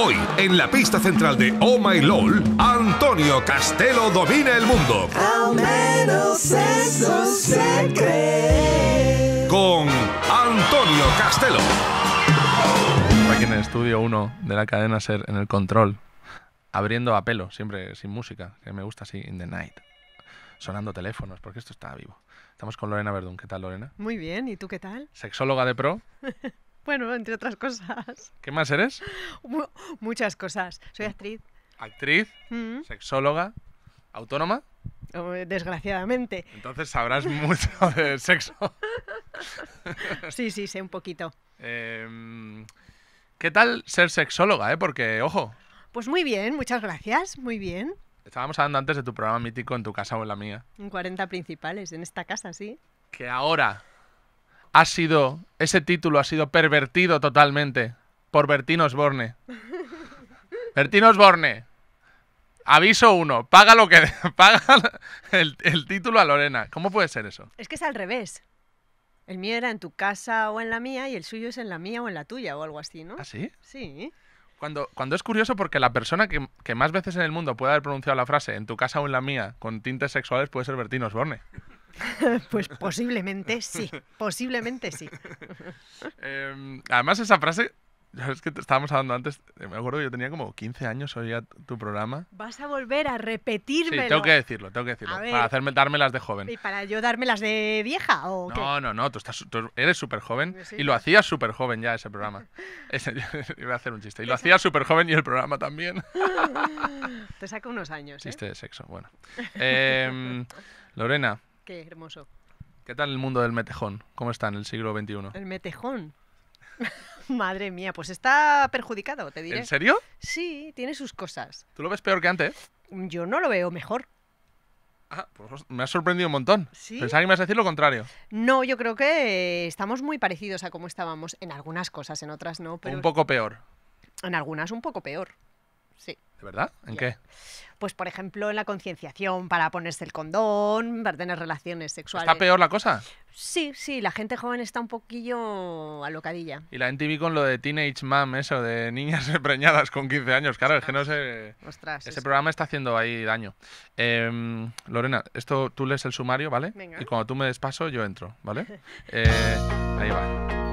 Hoy, en la pista central de Oh My LOL, Antonio Castelo domina el mundo. Al menos eso se cree. Con Antonio Castelo. Aquí en el estudio 1 de la cadena Ser, en el control, abriendo a pelo, siempre sin música, que me gusta así, in the night. Sonando teléfonos, porque esto está vivo. Estamos con Lorena Verdún. ¿Qué tal, Lorena? Muy bien, ¿y tú qué tal? Sexóloga de pro. Bueno, entre otras cosas. ¿Qué más eres? muchas cosas. Soy mm. actriz. Actriz, mm. sexóloga, autónoma. Oh, desgraciadamente. Entonces sabrás mucho de sexo. sí, sí, sé un poquito. Em, ¿Qué tal ser sexóloga, eh? Porque, ojo. Pues muy bien, muchas gracias, muy bien. Estábamos hablando antes de tu programa mítico en tu casa o en la mía. En 40 principales, en esta casa, sí. Que ahora ha sido, ese título ha sido pervertido totalmente por Bertín Osborne. Bertín Osborne, aviso uno, paga lo que paga el, título a Lorena. ¿Cómo puede ser eso? Es que es al revés. El mío era en tu casa o en la mía y el suyo es en la mía o en la tuya o algo así, ¿no? ¿Ah, sí? Sí. Cuando, cuando es curioso porque la persona que, que más veces en el mundo puede haber pronunciado la frase en tu casa o en la mía con tintes sexuales puede ser Bertín Osborne. pues posiblemente sí, posiblemente sí. Em, además, esa frase, es que te estábamos hablando antes, eh, me acuerdo que yo tenía como 15 años, oía tu programa. Vas a volver a repetirme. tengo que decirlo, tengo que decirlo. para hacerme dármelas de joven. ¿Y para yo dármelas de vieja o No, no, no, tú, estás, eres súper joven pues y lo hacías súper joven ya ese programa. iba a hacer un chiste. Y lo hacías súper joven y el programa también. Te saca unos años. ¿eh? Chiste de sexo, bueno. Em, Lorena, Qué hermoso. ¿Qué tal el mundo del metejón? ¿Cómo está en el siglo XXI? El metejón. Madre mía, pues está perjudicado, te diré. ¿En serio? Sí, tiene sus cosas. ¿Tú lo ves peor que antes? Yo no lo veo mejor. Ah, pues me ha sorprendido un montón. ¿Sí? Pensaba que me ibas a decir lo contrario. No, yo creo que estamos muy parecidos a cómo estábamos en algunas cosas, en otras no. un poco peor. En algunas un poco peor, sí. ¿De verdad? ¿En qué? pues por ejemplo, en la concienciación para ponerse el condón, para tener relaciones sexuales. ¿Está peor la cosa? Sí, sí, la gente joven está un poquillo alocadilla. Y la gente NTV con lo de Teenage Mom, eso, de niñas preñadas con 15 años, claro, es que no sé... Ostras. Ese programa está haciendo ahí daño. Em, Lorena, esto tú lees el sumario, ¿vale? Venga. Y cuando tú me des paso, yo entro, ¿vale? Eh, ahí va.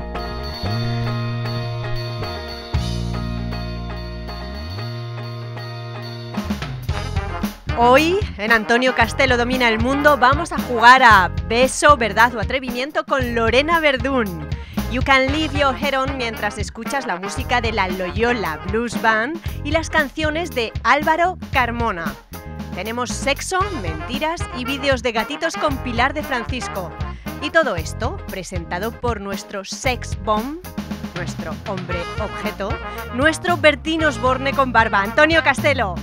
Hoy en Antonio Castelo Domina el Mundo vamos a jugar a Beso, Verdad o Atrevimiento con Lorena Verdún. You can leave your head on mientras escuchas la música de la Loyola Blues Band y las canciones de Álvaro Carmona. Tenemos sexo, mentiras y vídeos de gatitos con Pilar de Francisco. Y todo esto presentado por nuestro sex bomb, nuestro hombre objeto, nuestro Bertín Osborne con barba, Antonio Castelo.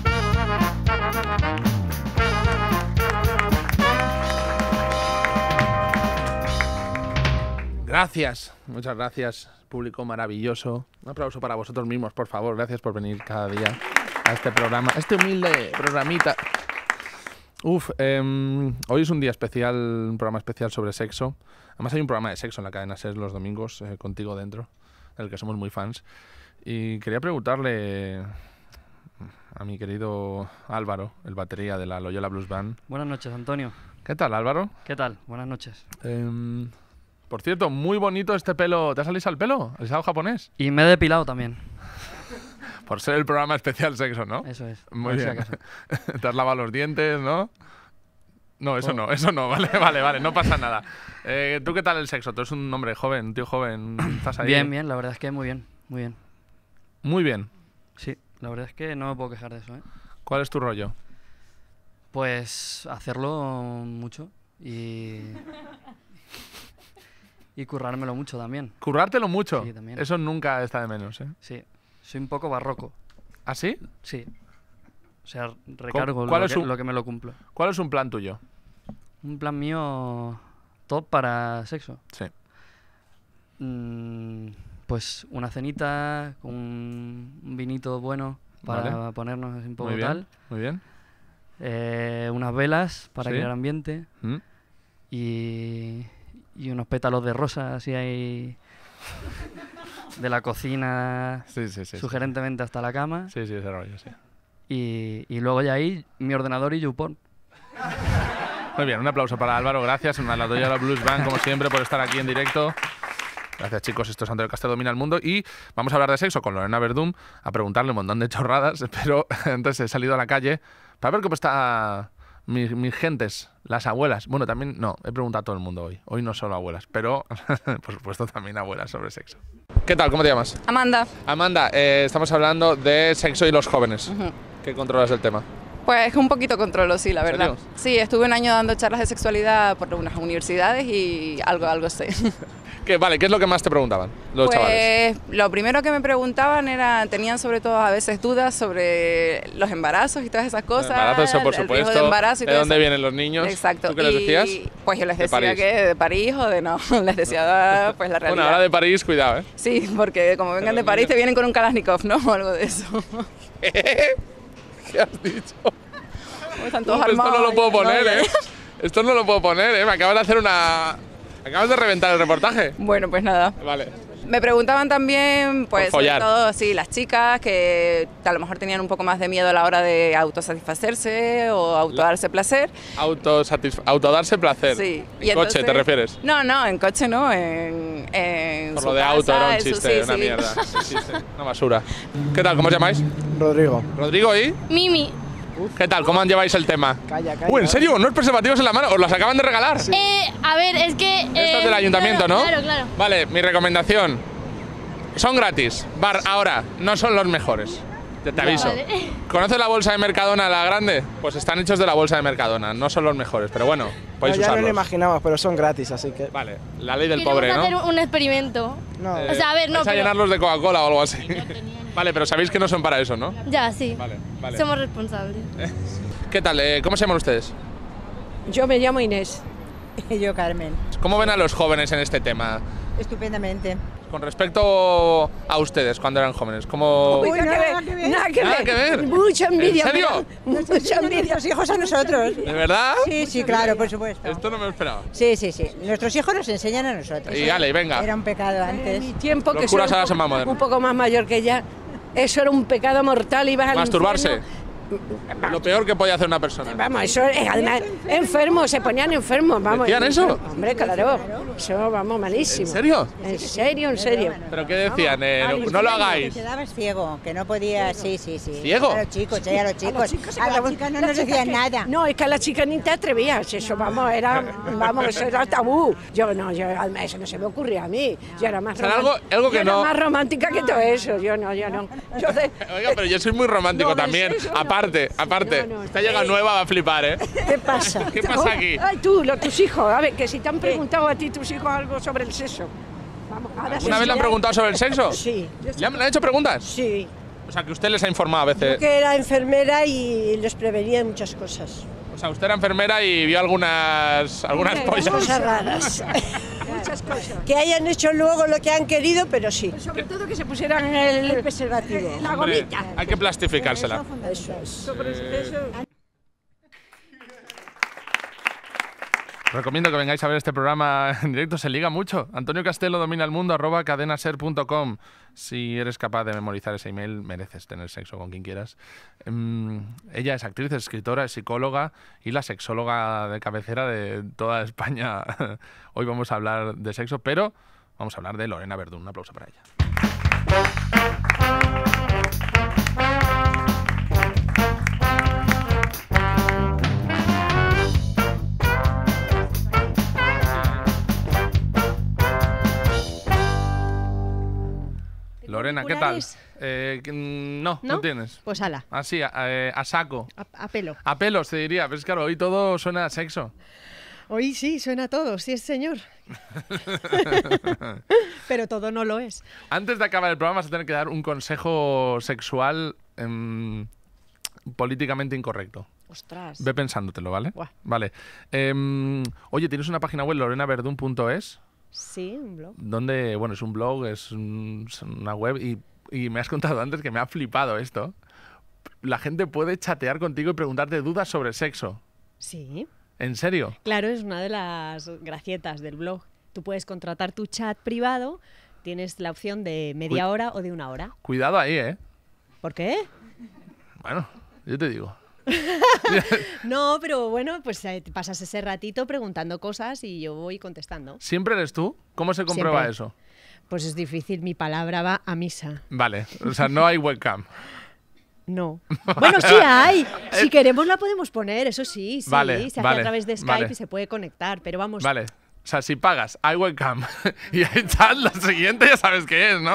Gracias, muchas gracias, público maravilloso. Un aplauso para vosotros mismos, por favor. Gracias por venir cada día a este programa, a este humilde programita. Uf, em, hoy es un día especial, un programa especial sobre sexo. Además hay un programa de sexo en la cadena SES los domingos, eh, contigo dentro, del que somos muy fans. Y quería preguntarle a mi querido Álvaro, el batería de la Loyola Blues Band. Buenas noches, Antonio. ¿Qué tal, Álvaro? ¿Qué tal? Buenas noches. Em, por cierto, muy bonito este pelo. ¿Te has alisado el pelo? ¿Alisado japonés? Y me he depilado también. Por ser el programa especial sexo, ¿no? Eso es. Muy bien. Te has lavado los dientes, ¿no? No, eso oh. no, eso no, vale, vale, vale, no pasa nada. Eh, ¿Tú qué tal el sexo? Tú eres un hombre joven, un tío joven, estás ahí. Bien, bien, la verdad es que muy bien, muy bien. Muy bien. Sí, la verdad es que no me puedo quejar de eso, ¿eh? ¿Cuál es tu rollo? Pues hacerlo mucho y y currármelo mucho también. ¿Currártelo mucho? Sí, también. Eso nunca está de menos, ¿eh? Sí. Soy un poco barroco. ¿Ah, sí? Sí. O sea, recargo lo, que, me lo cumplo. ¿Cuál es un plan tuyo? Un plan mío top para sexo. Sí. Mm, pues una cenita, con un vinito bueno para ponernos un poco muy bien, tal. Muy bien. Eh, unas velas para crear ambiente. Mm. Y y unos pétalos de rosas así ahí de la cocina sí, sí, sí, sugerentemente hasta la cama. Sí, sí, ese rollo, sí. Y, luego ya ahí mi ordenador y YouPorn. Muy bien, un aplauso para Álvaro, gracias. Una la a la Blues Band, como siempre, por estar aquí en directo. Gracias chicos, esto es Antonio Castelo Domina el Mundo y vamos a hablar de sexo con Lorena Verdum, a preguntarle un montón de chorradas, pero entonces he salido a la calle para ver cómo está mis, gentes, las abuelas. Bueno, también no, he preguntado a todo el mundo hoy. Hoy no solo abuelas, pero por supuesto también abuelas sobre sexo. ¿Qué tal? ¿Cómo te llamas? Amanda. Amanda, eh, estamos hablando de sexo y los jóvenes. ¿Qué controlas del tema? Pues un poquito controlo, sí, la verdad. Sí, estuve un año dando charlas de sexualidad por unas universidades y algo, algo sé. ¿Qué, vale, ¿qué es lo que más te preguntaban los pues, Lo primero que me preguntaban era, tenían sobre todo a veces dudas sobre los embarazos y todas esas cosas. Embarazos, por supuesto. de dónde vienen los niños? Exacto. ¿Tú qué y, les decías? Pues yo les decía que de París o de no. Les decía, pues la realidad. Bueno, ahora de París, cuidado, ¿eh? Sí, porque como vengan de París te vienen con un Kalashnikov, ¿no? O algo de eso. ¿Qué? has dicho? Están todos esto no lo puedo poner, ¿eh? Esto no lo puedo poner, ¿eh? Me acaban de hacer una... Acabas de reventar el reportaje. Bueno, pues nada. Vale. Me preguntaban también, pues, sobre todo, sí, las chicas que a lo mejor tenían un poco más de miedo a la hora de autosatisfacerse o autodarse placer. Autodarse placer. Sí. ¿En coche te refieres? No, no, en coche no, en. en Por lo de auto era un chiste, una mierda. una basura. ¿Qué tal? ¿Cómo os llamáis? Rodrigo. ¿Rodrigo y? Mimi. ¿Qué tal? ¿Cómo lleváis el tema? Calla, Uy, uh, ¿en serio? ¿No es preservativos en la mano? ¿Os los acaban de regalar? Eh, a ver, es que... Eh, del ayuntamiento, ¿no? Claro, claro. Vale, mi recomendación. Son gratis. Bar, ahora, no son los mejores. Te, aviso. ¿Conoces la bolsa de Mercadona, la grande? Pues están hechos de la bolsa de Mercadona. No son los mejores, pero bueno no, ya no lo imaginamos, pero son gratis, así que. Vale, la ley del pobre, ¿no? hacer un experimento. No. o sea, a llenarlos de Coca-Cola o algo así. vale, pero sabéis que no son para eso, ¿no? Ya, sí. Somos responsables. ¿Qué tal? Eh, ¿Cómo se llaman ustedes? Yo me llamo Inés. Y Yo, Carmen. ¿Cómo ven a los jóvenes en este tema? Estupendamente. Con respecto a ustedes cuando eran jóvenes, como Uy, nada, que ver, nada, que ver, nada envidia. ¿En serio? hijos a nosotros. ¿De verdad? Sí, sí, claro, por supuesto. Esto no me lo esperaba. Sí, sí, sí. Nuestros hijos nos enseñan a nosotros. Y dale, venga. Era un pecado antes. En mi tiempo, que soy un, un poco más mayor que ella, eso era un pecado mortal. y vas a. Masturbarse lo peor que podía hacer una persona. Vamos, eso es, además, enfermos, se ponían enfermos, vamos. ¿Decían eso? Hombre, claro, eso, vamos, malísimo. ¿En serio? En serio, en serio. ¿Pero qué decían? Eh, no, lo hagáis. Que dabas ciego, que no podías, sí, sí, sí. ¿Ciego? A los chicos, a los chicos. A las chicas no nos decían nada. No, es que a las chicas ni te atrevías, eso, vamos, era, vamos, eso era tabú. Yo no, yo, eso no se me ocurría a mí, yo era más, algo, algo que no... era más romántica que todo eso, yo no, yo no. Oiga, pero yo soy muy romántico también, Aparte, aparte. Esta llega eh. nueva, va a flipar, ¿eh? ¿Qué pasa? ¿Qué pasa aquí? Oh, ay, tú, tus hijos. A ver, que si te han preguntado a ti tus hijos algo sobre el sexo. Vamos, ¿Una vez le han preguntado sobre el sexo? Sí. ¿Le han, hecho preguntas? Sí. O sea, que usted les ha informado a veces. Yo que era enfermera y les prevenía muchas cosas. O sea, usted era enfermera y vio algunas, algunas pollas. Cosas raras. Que hayan hecho luego lo que han querido, pero sí. sobre todo que se pusieran el, preservativo. la gomita. Hay que plastificársela. Eso es. Recomiendo que vengáis a ver este programa en directo, se liga mucho. Antonio Castelo domina el mundo, arroba cadenaser.com. Si eres capaz de memorizar ese email, mereces tener sexo con quien quieras. Em, ella es actriz, escritora, psicóloga y la sexóloga de cabecera de toda España. Hoy vamos a hablar de sexo, pero vamos a hablar de Lorena Verdún. Un aplauso para ella. Lorena, ¿qué tal? Eh, mm, no, no, tienes. Pues ala. Así, ah, eh, a, saco. A, pelo. A pelo, te diría. Pero es claro, hoy todo suena a sexo. Hoy sí, suena todo, sí es señor. pero todo no lo es. Antes de acabar el programa vas a tener que dar un consejo sexual em, políticamente incorrecto. Ostras. Ve pensándotelo, ¿vale? Vale. Em, oye, ¿tienes una página web, lorenaverdun.es? Sí, un blog. Donde, bueno, es un blog, es, una web y, me has contado antes que me ha flipado esto. La gente puede chatear contigo y preguntarte dudas sobre sexo. Sí. ¿En serio? Claro, es una de las gracietas del blog. Tú puedes contratar tu chat privado, tienes la opción de media hora o de una hora. Cuidado ahí, ¿eh? ¿Por qué? Bueno, yo te digo. no, pero bueno, pues eh, pasas ese ratito preguntando cosas y yo voy contestando. ¿Siempre eres tú? ¿Cómo se comprueba eso? Pues es difícil, mi palabra va a misa. Vale, o sea, no hay webcam. No. Bueno, sí hay. Si eh. queremos la podemos poner, eso sí. sí se hace a través de Skype y se puede conectar, pero vamos, Vale. O sea, si pagas hay webcam y hay chat, la siguiente ya sabes qué es, ¿no?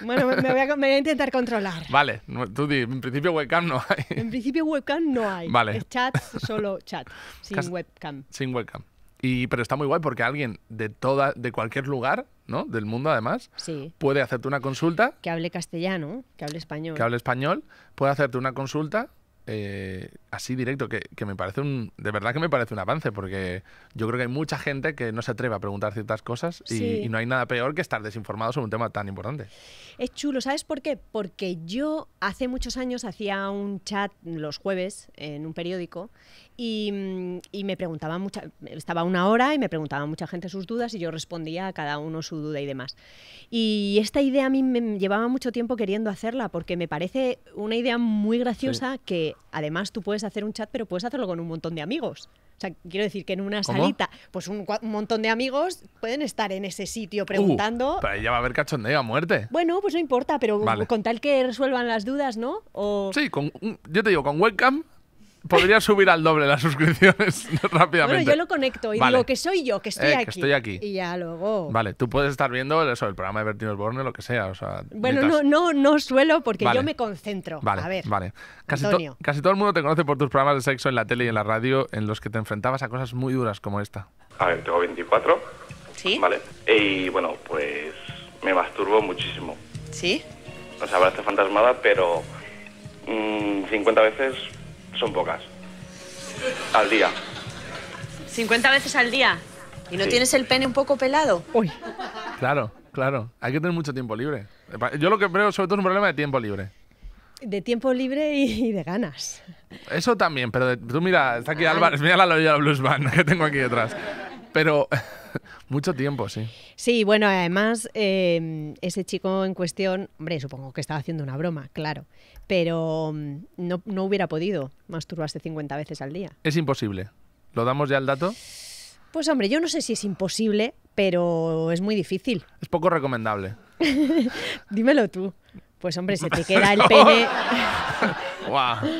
Bueno, me voy, a, intentar controlar. Vale, tú dices, en principio webcam no hay. En principio webcam no hay. Vale. Es chat, solo chat, sin webcam. Sin webcam. Y, pero está muy guay porque alguien de toda, de cualquier lugar, ¿no? Del mundo además, puede hacerte una consulta. Que hable castellano, que hable español. Que hable español, puede hacerte una consulta eh, así directo, que, que, me parece un. De verdad que me parece un avance, porque yo creo que hay mucha gente que no se atreve a preguntar ciertas cosas y, no hay nada peor que estar desinformado sobre un tema tan importante. Es chulo, ¿sabes por qué? Porque yo hace muchos años hacía un chat los jueves en un periódico y, mm, y me preguntaba mucha. Estaba una hora y me preguntaba mucha gente sus dudas y yo respondía a cada uno su duda y demás. Y esta idea a mí me llevaba mucho tiempo queriendo hacerla porque me parece una idea muy graciosa que además tú puedes hacer un chat, pero puedes hacerlo con un montón de amigos. O sea, quiero decir que en una salita, pues un, montón de amigos pueden estar en ese sitio uh, preguntando. pero ahí ya va a haber cachondeo a muerte. Bueno, pues no importa, pero con tal que resuelvan las dudas, ¿no? Sí, con, yo te digo, con webcam podría subir al doble las suscripciones rápidamente. Bueno, yo lo conecto y digo que soy yo, que estoy eh, aquí. Que estoy aquí. Y ya luego. Vale, tú puedes estar viendo eso, el programa de Bertín Osborne, lo que sea. O sea bueno, no, no, no suelo porque yo me concentro. Vale, a ver. Vale. Casi, casi todo el mundo te conoce por tus programas de sexo en la tele y en la radio en los que te enfrentabas a cosas muy duras como esta. A ver, tengo 24. Sí. Vale. Y e, bueno, pues me masturbo muchísimo. Sí. O sea, ahora fantasmada, pero 50 mm, veces son pocas. Al día. 50 veces al día. ¿Y no tienes el pene un poco pelado? Uy. Claro, claro. Hay que tener mucho tiempo libre. Yo lo que veo sobre todo es un problema de tiempo libre. De tiempo libre y de ganas. Eso también, pero tú mira, está aquí Álvarez, ah. mira la loya Blues que tengo aquí detrás. Pero mucho tiempo, sí. Sí, bueno, además, eh, ese chico en cuestión, hombre, supongo que estaba haciendo una broma, claro pero mm, no, hubiera podido masturbarse 50 veces al día. Es imposible. ¿Lo damos ya el dato? Pues hombre, yo no sé si es imposible, pero es muy difícil. Es poco recomendable. Dímelo tú. Pues hombre, se te queda el oh. pene.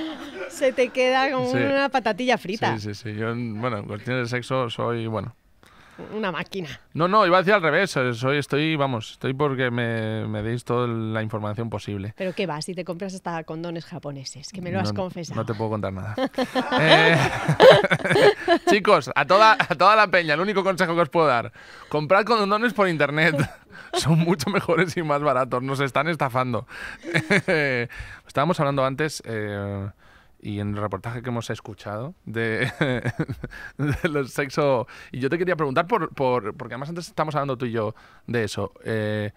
se te queda como una patatilla frita. Sí, sí, sí. bueno, en cuestiones de sexo soy, bueno, una máquina. No, no, iba a decir al revés. Eh, soy, estoy, vamos, estoy porque me, me deis toda la información posible. Pero ¿qué va, Si te compras hasta condones japoneses, que me lo has confesado. No te puedo contar nada. Eh, chicos, a toda, a toda la peña, el único consejo que os puedo dar, comprad condones por internet. Son mucho mejores y más baratos. Nos están estafando. Eh, estábamos hablando antes y en el reportaje que hemos escuchado de, los sexo. Y yo te quería preguntar, por, porque además antes estamos hablando tú y yo de eso. Eh,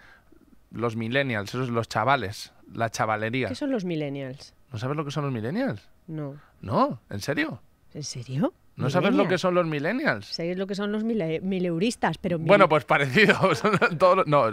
los millennials, esos los chavales, la chavalería. ¿Qué son los millennials? ¿No sabes lo que son los millennials? No. No, ¿en serio? ¿En serio? ¿No sabes lo que son los millennials? Sé lo que son los mile mileuristas, pero... Bueno, pues parecidos. Todos, no,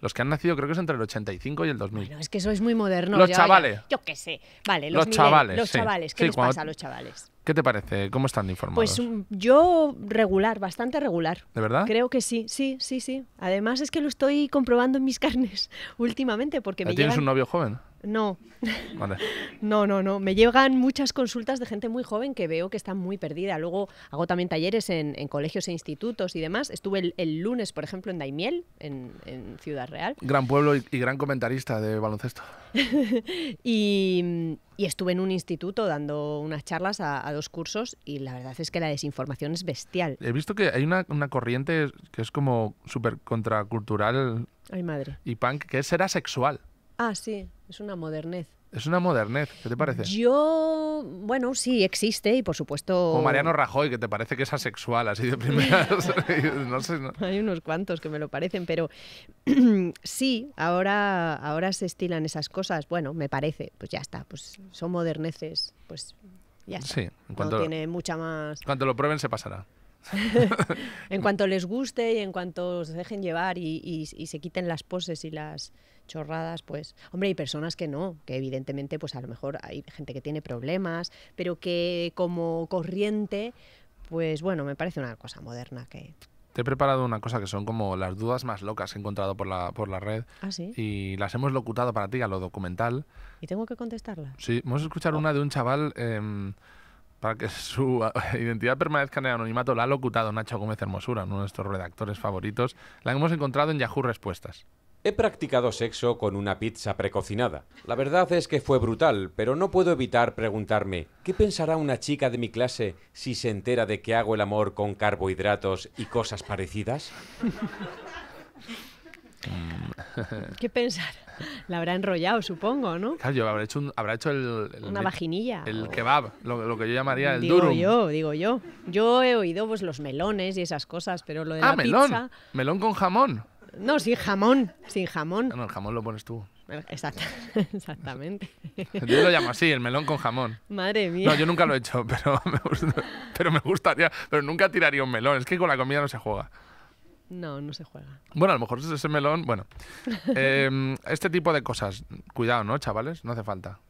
los que han nacido creo que es entre el 85 y el 2000. Bueno, es que sois muy modernos. Los chavales. yo qué sé. Vale, los, los chavales. Los chavales. ¿Qué les pasa a los chavales? ¿Qué te parece? ¿Cómo están informados? Pues mm, yo regular, bastante regular. ¿De verdad? Creo que sí, sí, sí, sí. Además es que lo estoy comprobando en mis carnes últimamente porque me ¿Tienes un novio joven? No. No, no, no. Me llegan muchas consultas de gente muy joven que veo que está muy perdida. Luego hago también talleres en, colegios e institutos y demás. Estuve el, lunes, por ejemplo, en Daimiel, en, Ciudad Real. Gran pueblo y, gran comentarista de baloncesto. y, estuve en un instituto dando unas charlas a, dos cursos y la verdad es que la desinformación es bestial. He visto que hay una, corriente que es como súper contracultural. madre. Y punk, que es ser asexual. Ah, sí. Es una modernez. Es una modernez, ¿qué te parece? Yo, bueno, sí, existe y por supuesto... Como Mariano Rajoy, que te parece que es asexual, así de primeras. no sé, no. Hay unos cuantos que me lo parecen, pero sí, ahora, ahora se estilan esas cosas. Bueno, me parece, pues ya está, pues son moderneces, pues ya está. Sí, no tiene mucha más... Cuando lo prueben se pasará. en cuanto les guste y en cuanto se dejen llevar y, se quiten las poses y las chorradas, pues, hombre, hay personas que no, que evidentemente, pues a lo mejor hay gente que tiene problemas, pero que como corriente, pues bueno, me parece una cosa moderna que... Te he preparado una cosa que son como las dudas más locas que he encontrado por la, por la red. ¿Ah, sí? Y las hemos locutado para ti a lo documental. ¿Y tengo que contestarlas? Sí, vamos a escuchar oh. una de un chaval... Em, para que su identidad permanezca en el anonimato, la ha locutado Nacho Gómez Hermosura, uno de nuestros redactores favoritos. La hemos encontrado en Yahoo Respuestas. He practicado sexo con una pizza precocinada. La verdad es que fue brutal, pero no puedo evitar preguntarme, ¿qué pensará una chica de mi clase si se entera de que hago el amor con carbohidratos y cosas parecidas? ¿Qué pensar? La habrá enrollado, supongo, ¿no? Claro, yo habrá hecho, el, Una vaginilla. El kebab, lo, que yo llamaría el duro. yo, digo yo. Yo he oído pues, los melones y esas cosas, pero lo de ah, la melón. melón con jamón. No, sin jamón, sin jamón. No, el jamón lo pones tú. Eh, exactamente. Yo lo llamo así, el melón con jamón. Madre mía. No, yo nunca lo he hecho, pero pero me gustaría, pero nunca tiraría un melón. Es que con la comida no se juega. No, no se juega. Bueno, a lo mejor ese melón. Bueno, em, este tipo de cosas. Cuidado, ¿no, chavales? No hace falta.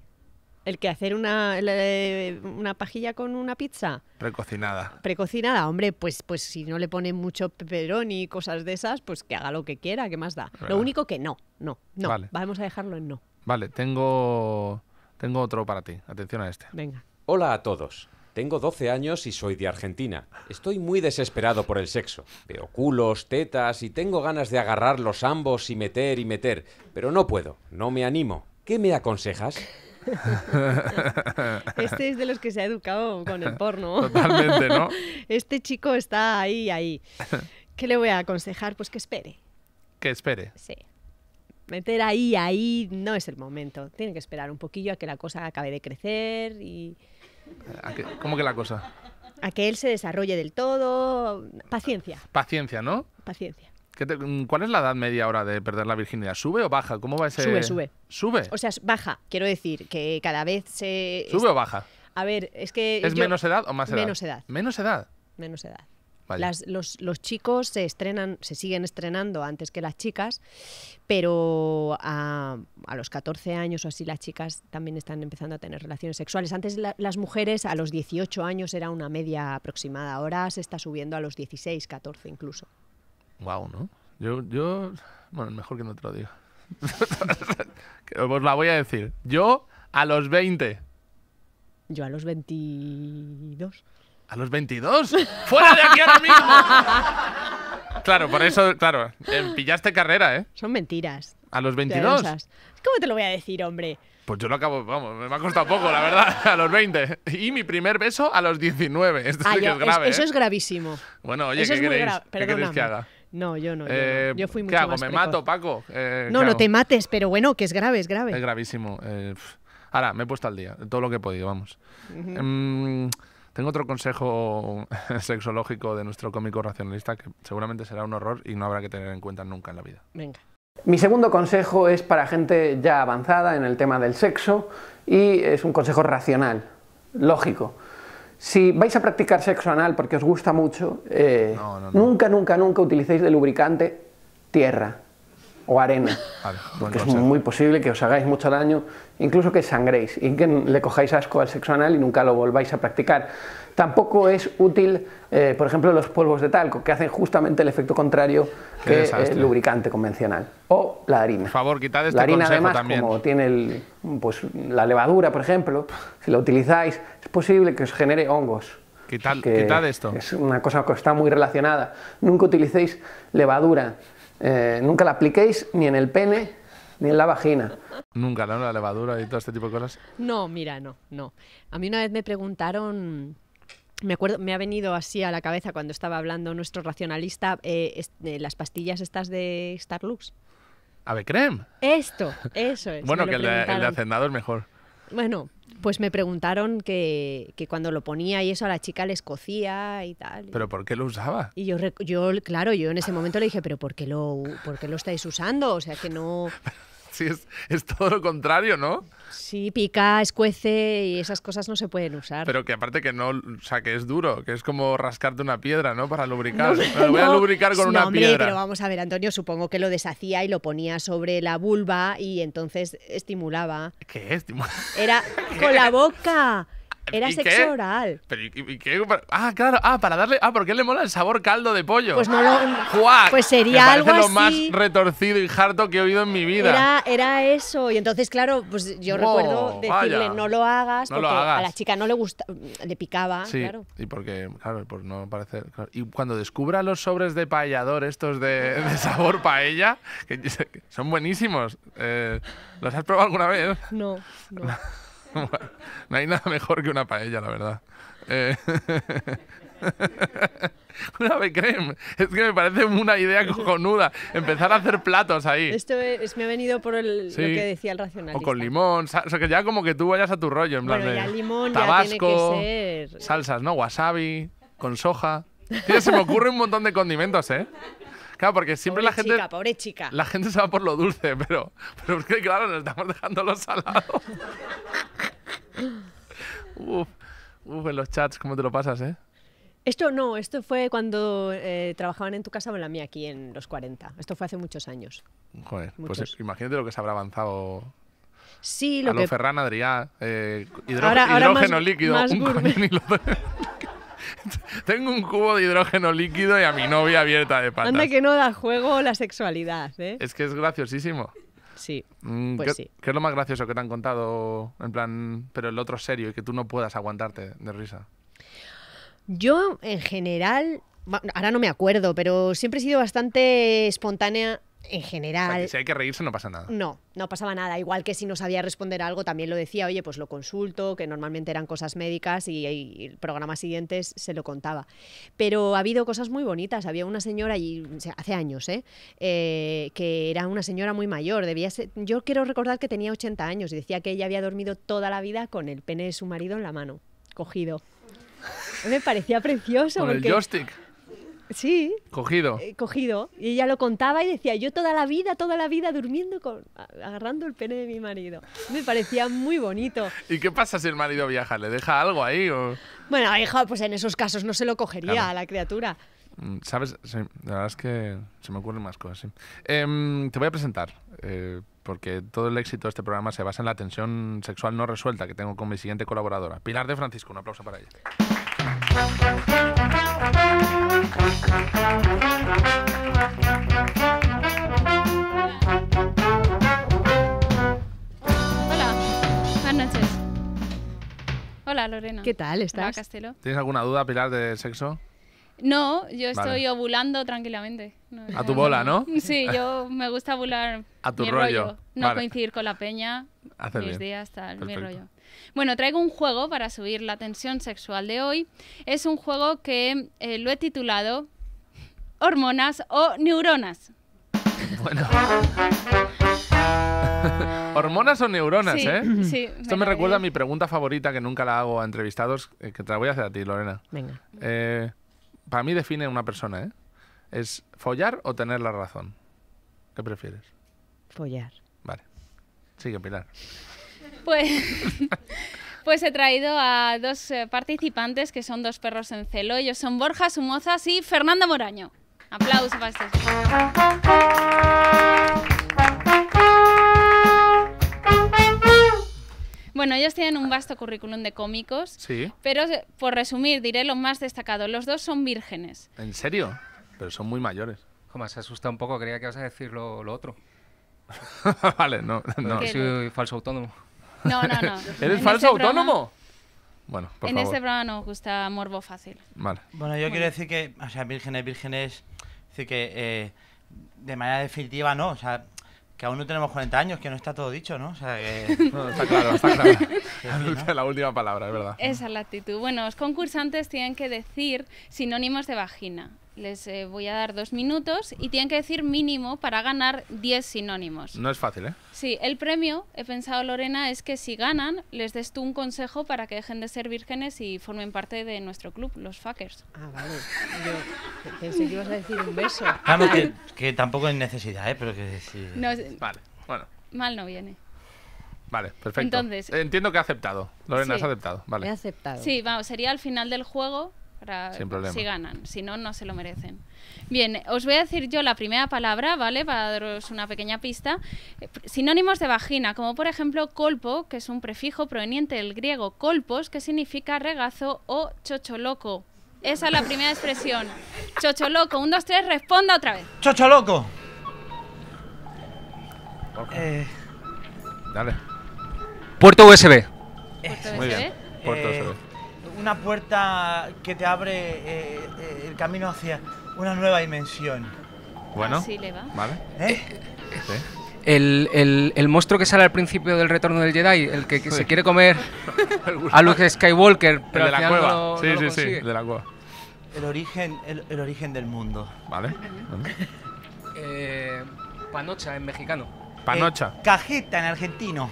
¿El que hacer una, eh, una pajilla con una pizza? Precocinada. Precocinada, hombre, pues, pues si no le ponen mucho peperón y cosas de esas, pues que haga lo que quiera, ¿qué más da? Lo único que no, no, no. Vamos a dejarlo en no. Vale, tengo, tengo otro para ti. Atención a este. Venga. Hola a todos. Tengo 12 años y soy de Argentina. Estoy muy desesperado por el sexo. Veo culos, tetas y tengo ganas de agarrarlos ambos y meter y meter, pero no puedo, no me animo. ¿Qué me aconsejas? Este es de los que se ha educado con el porno. Totalmente, ¿no? Este chico está ahí, ahí. ¿Qué le voy a aconsejar? Pues que espere. Que espere. Sí. Meter ahí, ahí no es el momento. Tiene que esperar un poquillo a que la cosa acabe de crecer y, ¿Cómo que la cosa? A que él se desarrolle del todo. Paciencia. Paciencia, ¿no? Paciencia. Mm, ¿Cuál es la edad media ahora de perder la virginidad? ¿Sube o baja? ¿Cómo va ese...? Sube, sube. ¿Sube? O sea, baja. Quiero decir que cada vez se... ¿Sube o baja? A ver, es que... ¿Es menos edad o más edad? Menos edad. ¿Menos edad? Menos edad los, chicos se estrenan, se siguen estrenando antes que las chicas, pero a, los 14 años o así las chicas también están empezando a tener relaciones sexuales. Antes las mujeres a los 18 años era una media aproximada, ahora se está subiendo a los 16, 14 incluso. Wow, ¿no? Yo, yo, bueno, mejor que no te lo diga. Os la voy a decir. Yo a los 20. Yo a los 22. ¿A los 22? ¡Fuera de aquí ahora mismo! claro, por eso, claro, eh, pillaste carrera, ¿eh? Son mentiras. ¿A los 22? ¿Cómo te lo voy a decir, hombre? Pues yo lo acabo, vamos, me ha costado poco, la verdad, a los 20. Y mi primer beso a los 19. Esto ah, es grave. eso ¿eh? es gravísimo. Bueno, oye, ¿qué, queréis? que haga? No, yo no. yo, eh, fui muy ¿Qué hago? ¿Me mato, Paco? no, no te mates, pero bueno, que es grave, es grave. Es gravísimo. ahora, me he puesto al día, todo lo que he podido, vamos. Tengo otro consejo sexológico de nuestro cómico racionalista que seguramente será un horror y no habrá que tener en cuenta nunca en la vida. Venga. Mi segundo consejo es para gente ya avanzada en el tema del sexo y es un consejo racional, lógico. Si vais a practicar sexo anal porque os gusta mucho, eh, nunca, nunca, nunca utilicéis de lubricante tierra o arena. porque es muy posible que os hagáis mucho daño, incluso que sangréis y que le cojáis asco al sexo anal y nunca lo volváis a practicar. Tampoco es útil, eh, por ejemplo, los polvos de talco, que hacen justamente el efecto contrario que el lubricante convencional. O la harina. Por favor, quitad este La harina, además, también. como tiene pues, la levadura, por ejemplo, si la utilizáis, es posible que os genere hongos. Quitad, quitad esto. Es una cosa que está muy relacionada. Nunca utilicéis levadura eh, nunca la apliquéis ni en el pene ni en la vagina. Nunca, ¿no? La levadura y todo este tipo de cosas. No, mira, no, no. A mí una vez me preguntaron me acuerdo, me ha venido así a la cabeza cuando estaba hablando nuestro racionalista eh, eh, las pastillas estas de Starlux. creme Esto, eso es. bueno, que el de, el es mejor. Bueno, pues me preguntaron que, cuando lo ponía y eso a la chica les cocía y tal. ¿Pero por qué lo usaba? Y yo, yo claro, yo en ese momento le dije, pero ¿por qué lo, por qué lo estáis usando? O sea, que no... Sí, es, todo lo contrario, ¿no? Sí, pica, escuece y esas cosas no se pueden usar. Pero que aparte que no, o sea, que es duro, que es como rascarte una piedra, ¿no? Para lubricar. No, lo voy a lubricar con una hombre, Pero vamos a ver, Antonio, supongo que lo deshacía y lo ponía sobre la vulva y entonces estimulaba. ¿Qué? Estimulaba. Era con la boca. Era sexo oral. Pero, qué? Ah, claro. Ah, para darle. Ah, porque le mola el sabor caldo de pollo. Pues no lo. ¡Juac! Pues sería algo lo más retorcido y harto que he oído en mi vida. Era, eso. Y entonces, claro, pues yo recuerdo decirle, no lo hagas, porque a la chica no le gusta, le picaba. Sí, Y porque, claro, por no parecer. Y cuando descubra los sobres de paellador, estos de, sabor paella, que son buenísimos. Eh, ¿Los has probado alguna vez? No, no. no hay nada mejor que una paella, la verdad. Eh, una creme. Es que me parece una idea cojonuda. Empezar a hacer platos ahí. Esto me ha venido por el, lo que decía el racionalista. O con limón. O sea, que ya como que tú vayas a tu rollo, en plan bueno, ya limón, tabasco, ser. Eh. salsas, ¿no? Wasabi, con soja. Tío, se me ocurre un montón de condimentos, ¿eh? porque siempre la gente. pobre chica. La gente se va por lo dulce, pero, pero es que, claro, nos estamos dejando lo salado. uf, en los chats, ¿cómo te lo pasas, eh? Esto no, esto fue cuando eh, trabajaban en tu casa o en la mía aquí en los 40. Esto fue hace muchos años. Joder, pues imagínate lo que se habrá avanzado. Sí, lo a Ferran Adrià, eh, hidrógeno, líquido, un y lo... Tengo un cubo de hidrógeno líquido y a mi novia abierta de patas. Anda que no da juego la sexualidad, ¿eh? Es que es graciosísimo. Sí, mm, pues sí. ¿Qué es lo más gracioso que te han contado, en plan, pero el otro serio y que tú no puedas aguantarte de risa? Yo, en general, ahora no me acuerdo, pero siempre he sido bastante espontánea en general. O si hay que reírse no pasa nada. No, no pasaba nada. Igual que si no sabía responder algo, también lo decía, oye, pues lo consulto, que normalmente eran cosas médicas y, el programa siguientes se lo contaba. Pero ha habido cosas muy bonitas. Había una señora, y, hace años, ¿eh? Eh, que era una señora muy mayor. Debía yo quiero recordar que tenía 80 años y decía que ella había dormido toda la vida con el pene de su marido en la mano, cogido. Me parecía precioso. Con el joystick. Sí. Cogido. Eh, cogido. Y ella lo contaba y decía, yo toda la vida, toda la vida durmiendo con, agarrando el pene de mi marido. Me parecía muy bonito. ¿Y qué pasa si el marido viaja? ¿Le deja algo ahí? O... Bueno, hija, pues en esos casos no se lo cogería a la criatura. Mm, ¿Sabes? la verdad es que se me ocurren más cosas. Em, te voy a presentar, eh, porque todo el éxito de este programa se basa en la tensión sexual no resuelta que tengo con mi siguiente colaboradora, Pilar de Francisco. Un aplauso para ella. Hola Hola, Lorena. ¿Qué tal estás? Hola, Castelo. ¿Tienes alguna duda, Pilar, del sexo? No, yo estoy ovulando tranquilamente. a tu bola, ¿no? Sí, yo me gusta ovular. A tu rollo. No coincidir con la peña, Hace mis días, tal, mi rollo. Bueno, traigo un juego para subir la tensión sexual de hoy. Es un juego que eh, lo he titulado Hormonas o Neuronas. Bueno. Hormonas o neuronas, ¿eh? Esto me, recuerda a mi pregunta favorita que nunca la hago a entrevistados, eh, que te la voy a hacer a ti, Lorena. Venga. Eh, para mí define una persona, ¿eh? ¿Es follar o tener la razón? ¿Qué prefieres? Follar. Vale. Sigue, Pilar. Pues, pues he traído a dos eh, participantes que son dos perros en celo. Ellos son Borja Sumozas y Fernando Moraño. Aplausos para estos. Bueno, ellos tienen un vasto currículum de cómicos, sí. pero eh, por resumir diré lo más destacado. Los dos son vírgenes. ¿En serio? Pero son muy mayores. Como se asusta un poco, creía que vas a decir lo otro. vale, no, no. Soy falso autónomo. No, no, no. ¿Eres falso autónomo? bueno, por En ese este programa no gusta morbo fácil. Vale. Bueno, yo quiero decir que, o sea, vírgenes, vírgenes, decir que eh, de manera definitiva no, o sea, que aún no tenemos 40 años, que no está todo dicho, ¿no? O sea, que... está claro, está claro. La última palabra, es verdad. Esa es la actitud. Bueno, los concursantes tienen que decir sinónimos de vagina. Les eh, voy a dar dos minutos y tienen que decir mínimo para ganar 10 sinónimos. No es fácil, ¿eh? Sí, el premio, he pensado Lorena, es que si ganan, les des tú un consejo para que dejen de ser vírgenes y formen parte de nuestro club, los fuckers. Ah, vale. Yo pensé que ibas a decir un beso. Claro, ah, que, tampoco hay necesidad, ¿eh? Pero que sí. vale, bueno. Mal no viene. Vale, perfecto. Entonces, Entiendo que ha aceptado. Lorena, has aceptado. Vale. He aceptado. Sí, vamos, sería al final del juego si ganan, si no, no se lo merecen. Bien, os voy a decir yo la primera palabra, ¿vale? Para daros una pequeña pista. Sinónimos de vagina, como por ejemplo colpo, que es un prefijo proveniente del griego colpos, que significa regazo o chocholoco. Esa es la primera expresión. Chocholoco, un, dos, tres, responda otra vez. Chocholoco. Eh. Dale. Puerto USB. Muy bien. Puerto USB. Eh, una puerta que te abre eh, el camino hacia una nueva dimensión. Bueno, Así le va. vale. ¿Eh? El, el, el, monstruo que sale al principio del retorno del Jedi, el que, se quiere comer a Luke Skywalker, pero el de la cueva. sí, sí, sí, el de la cueva. El origen, el, origen del mundo. Vale. eh, panocha en mexicano. Panocha. Eh, cajeta en argentino.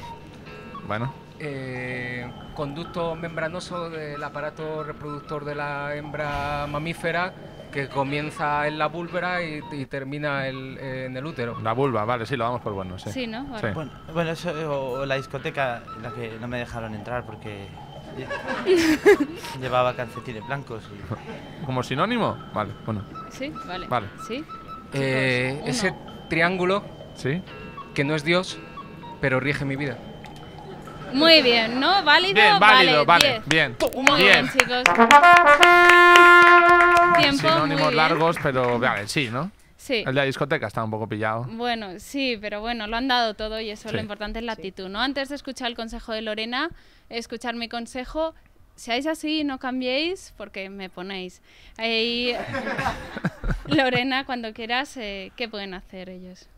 Bueno eh, membranoso membranoso del aparato reproductor de la hembra mamífera que comienza en la búlvara y, termina eh, en el útero. La vulva, vale, sí, lo vamos por bueno. Sí, ¿no? Bueno, eso, o la discoteca, la que no me dejaron entrar porque llevaba calcetines blancos. ¿Como sinónimo? Vale, bueno. Sí, vale. ¿Sí? Eh, ese triángulo, ¿Sí? que no es Dios, pero rige mi vida. Muy bien, ¿no? ¿Válido? Bien, vale. bien. Muy bien, chicos. Tiempo. Sinónimos largos, pero vale, sí, ¿no? Sí. El de la discoteca está un poco pillado. Bueno, sí, pero bueno, lo han dado todo y eso lo importante es la actitud, ¿no? Antes de escuchar el consejo de Lorena, escuchar mi consejo, seáis así, no cambiéis, porque me ponéis. ahí. Lorena, cuando quieras, eh, ¿qué pueden hacer ellos?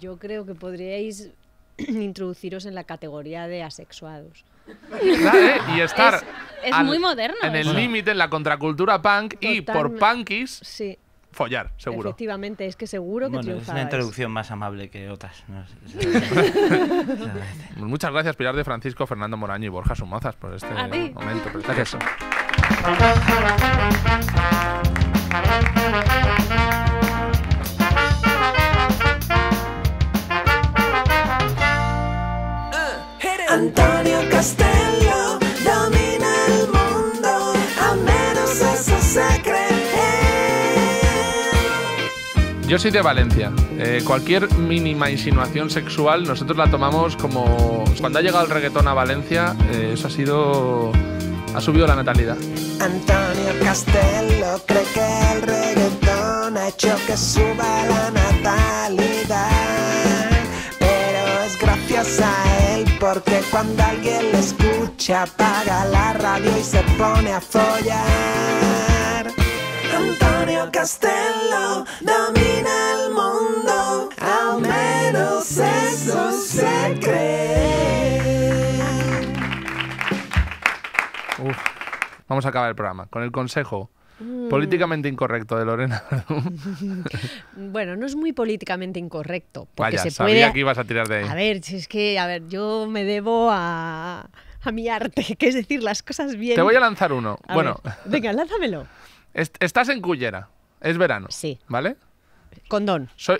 Yo creo que podríais introduciros en la categoría de asexuados. ¿eh? Y estar En el límite, en la contracultura punk y por punkis Follar, seguro. Efectivamente, es que seguro que bueno, Es una introducción más amable que otras. Muchas gracias, Pilar de Francisco, Fernando Moraño y Borja Sumozas por este momento. Antonio Castello domina el mundo, a menos eso se cree. Yo soy de Valencia. Eh, cualquier mínima insinuación sexual nosotros la tomamos como... Cuando ha llegado el reggaetón a Valencia, eh, eso ha sido... Ha subido la natalidad. Antonio Castello cree que el reggaetón ha hecho que suba la natalidad, pero es gracias a él porque cuando alguien le escucha apaga la radio y se pone a follar. Antonio Castello domina el mundo, al menos eso se cree. Vamos a acabar el programa con el consejo Mm. Políticamente incorrecto de Lorena. bueno, no es muy políticamente incorrecto. Vaya, sabía que ibas a tirar de ahí. A ver, si es que, a ver, yo me debo a, a mi arte, que es decir, las cosas bien. Te voy a lanzar uno. bueno. venga, lánzamelo. estás en Cullera. Es verano. Sí. ¿Vale? Condón. Soy.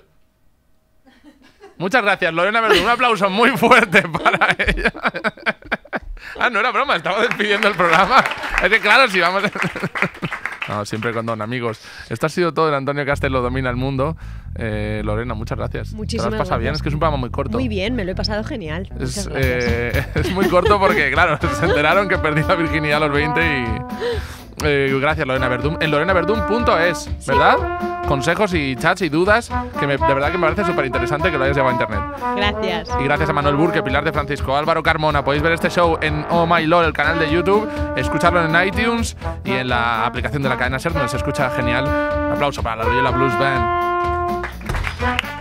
Muchas gracias, Lorena Un aplauso muy fuerte para ella. ah, no era broma, estaba despidiendo el programa. Es que claro, si vamos. A... Ah, siempre con don, amigos. Esto ha sido todo. El Antonio Castelo domina el mundo. Eh, lorena, muchas gracias. Muchísimas ¿Te lo has bien? Es que es un programa muy corto. Muy bien, me lo he pasado genial. Es, eh, muy corto porque, claro, se enteraron que perdí la virginidad a los 20 y. Eh, gracias, Lorena Verdum. En lorenaverdum.es, ¿verdad? consejos y chats y dudas, que me, de verdad que me parece súper interesante que lo hayas llevado a internet. Gracias. Y gracias a Manuel Burke, Pilar de Francisco, Álvaro Carmona. Podéis ver este show en Oh My Lord, el canal de YouTube, escucharlo en iTunes y en la aplicación de la cadena SER, donde se escucha genial. Un aplauso para la Loyola Blues Band.